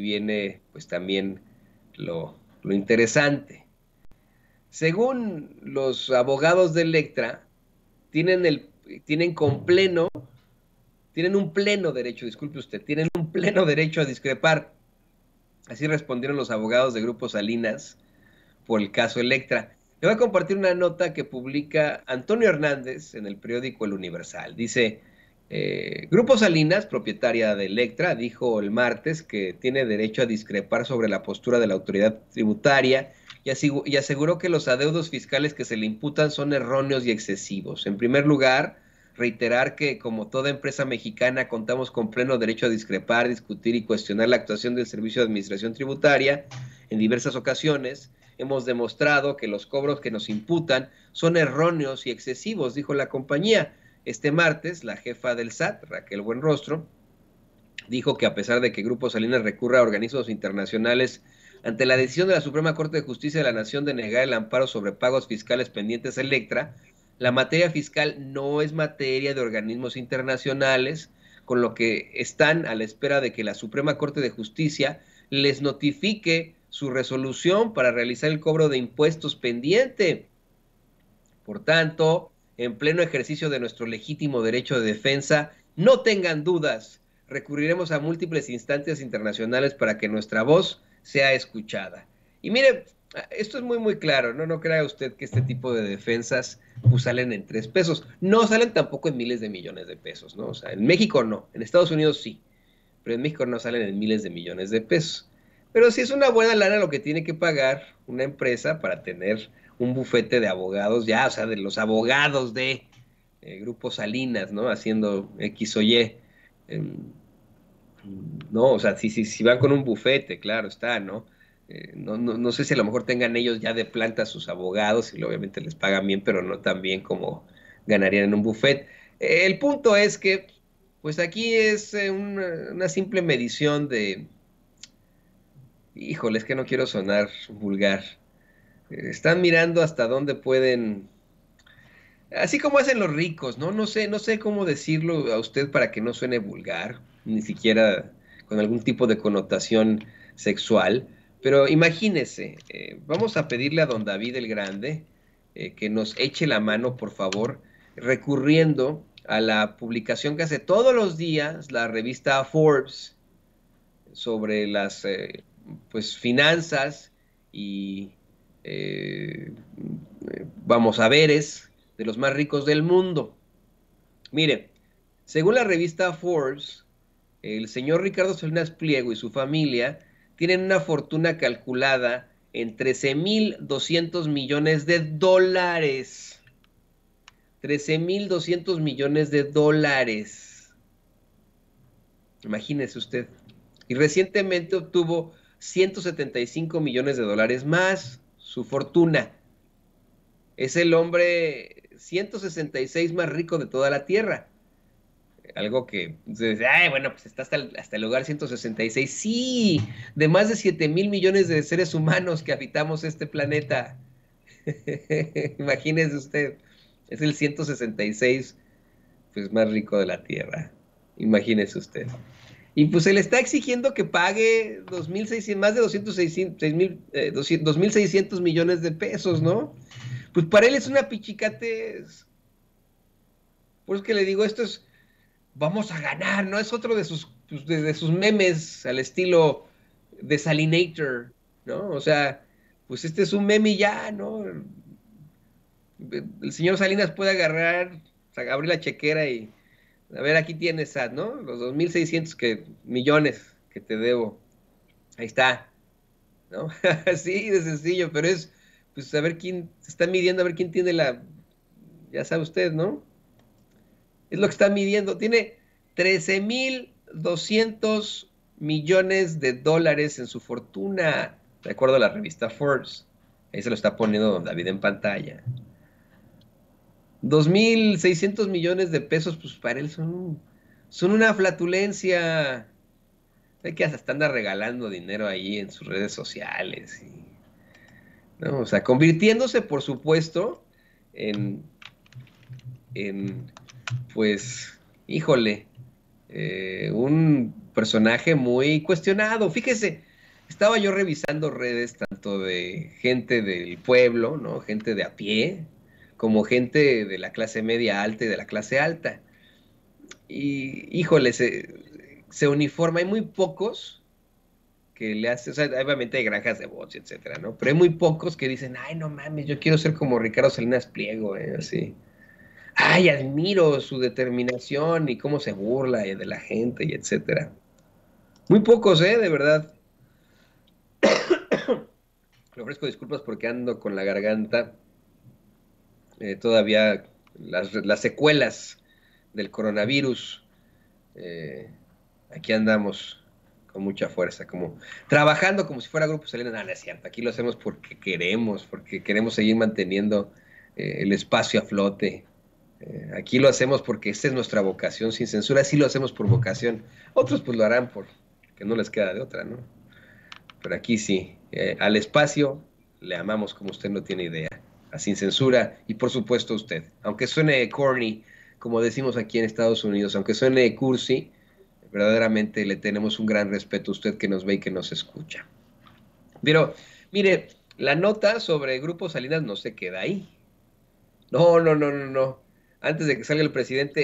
viene pues también lo, lo interesante. Según los abogados de Electra, tienen, el, tienen con pleno, tienen un pleno derecho, disculpe usted, tienen un pleno derecho a discrepar. Así respondieron los abogados de Grupo Salinas por el caso Electra. Le voy a compartir una nota que publica Antonio Hernández en el periódico El Universal. Dice, eh, Grupo Salinas, propietaria de Electra, dijo el martes que tiene derecho a discrepar sobre la postura de la autoridad tributaria y, y aseguró que los adeudos fiscales que se le imputan son erróneos y excesivos. En primer lugar, reiterar que como toda empresa mexicana contamos con pleno derecho a discrepar, discutir y cuestionar la actuación del Servicio de Administración Tributaria en diversas ocasiones. Hemos demostrado que los cobros que nos imputan son erróneos y excesivos, dijo la compañía este martes, la jefa del SAT, Raquel Buenrostro, dijo que a pesar de que Grupo Salinas recurra a organismos internacionales ante la decisión de la Suprema Corte de Justicia de la Nación de negar el amparo sobre pagos fiscales pendientes a Electra, la materia fiscal no es materia de organismos internacionales, con lo que están a la espera de que la Suprema Corte de Justicia les notifique su resolución para realizar el cobro de impuestos pendiente. Por tanto, en pleno ejercicio de nuestro legítimo derecho de defensa. No tengan dudas, recurriremos a múltiples instancias internacionales para que nuestra voz sea escuchada. Y mire, esto es muy muy claro, no no crea usted que este tipo de defensas pues, salen en tres pesos, no salen tampoco en miles de millones de pesos, ¿no? O sea, en México no, en Estados Unidos sí, pero en México no salen en miles de millones de pesos. Pero si es una buena lana lo que tiene que pagar una empresa para tener un bufete de abogados, ya, o sea, de los abogados de grupos eh, Grupo Salinas, ¿no? Haciendo X o Y. Em, no, o sea, si, van con un bufete, claro está, eh, ¿no? no, sé si a lo mejor tengan ellos ya de planta sus abogados y obviamente les pagan bien, pero no tan bien como ganarían en un bufete. el punto es que, pues aquí es eh, una simple medición de, híjole, es que no quiero sonar vulgar. Están mirando hasta dónde pueden, así como hacen los ricos, ¿no? No sé, no sé cómo decirlo a usted para que no suene vulgar, ni siquiera con algún tipo de connotación sexual. Pero imagínese, eh, vamos a pedirle a don David el Grande eh, que nos eche la mano, por favor, recurriendo a la publicación que hace todos los días la revista Forbes sobre las eh, pues finanzas y eh, vamos a es de los más ricos del mundo. Mire, según la revista Forbes, el señor Ricardo Salinas Pliego y su familia tienen una fortuna calculada en 13.200 millones de dólares. 13.200 millones de dólares. Imagínese usted. Y recientemente obtuvo 175 millones de dólares más su fortuna. Es el hombre 166 más rico de toda la Tierra. Algo que bueno, pues está hasta el, hasta lugar 166. Sí, de más de 7 mil millones de seres humanos que habitamos este planeta. Imagínese usted, es el 166 pues, más rico de la Tierra. Imagínese usted. Y pues se le está exigiendo que pague más de 2.600 eh, millones de pesos, ¿no? Pues para él es una pichicate. Por eso que le digo, esto es, vamos a ganar, ¿no? Es otro de sus, pues, sus memes al estilo de Salinator, ¿no? O sea, pues este es un meme ya, ¿no? El señor Salinas puede agarrar, abrir la chequera y a ver, aquí tienes, ¿no? Los 2.600 que, millones que te debo. Ahí está, ¿no? Así de sencillo, pero es, pues, a ver quién, se está midiendo, a ver quién tiene la, ya sabe usted, ¿no? Es lo que está midiendo. Tiene 13.200 millones de dólares en su fortuna, de acuerdo a la revista Forbes. Ahí se lo está poniendo David en pantalla. 2.600 millones de pesos, pues para él son, son una flatulencia. Hay que hasta andar regalando dinero ahí en sus redes sociales. O sea, convirtiéndose, por supuesto, en, pues, híjole, eh, un personaje muy cuestionado. Fíjese, estaba yo revisando redes tanto de gente del pueblo, ¿no? Gente de a pie, como gente de la clase media alta y de la clase alta. Y híjole, se, se uniforma, hay muy pocos que le hacen, o obviamente hay granjas de bots, etcétera, ¿no? Pero hay muy pocos que dicen, ay, no mames, yo quiero ser como Ricardo Salinas Pliego, ¿eh? así. Ay, admiro su determinación y cómo se burla de la gente y etcétera. Muy pocos, ¿eh? De verdad. Le ofrezco disculpas porque ando con la garganta eh, todavía las, secuelas del coronavirus. Eh, aquí andamos con mucha fuerza, como trabajando como si fuera Grupo Selena. Ah, no, es cierto, aquí lo hacemos porque queremos, porque queremos seguir manteniendo eh, el espacio a flote. aquí lo hacemos porque esta es nuestra vocación sin censura, sí lo hacemos por vocación. Otros pues lo harán porque no les queda de otra, ¿no? Pero aquí sí, al espacio le amamos como usted no tiene idea. Sin Censura y por supuesto usted. Aunque suene corny, como decimos aquí en Estados Unidos, aunque suene cursi, verdaderamente le tenemos un gran respeto a usted que nos ve y que nos escucha. Pero, mire, la nota sobre Grupo Salinas no se queda ahí. No, no, no, no, no. Antes de que salga el presidente,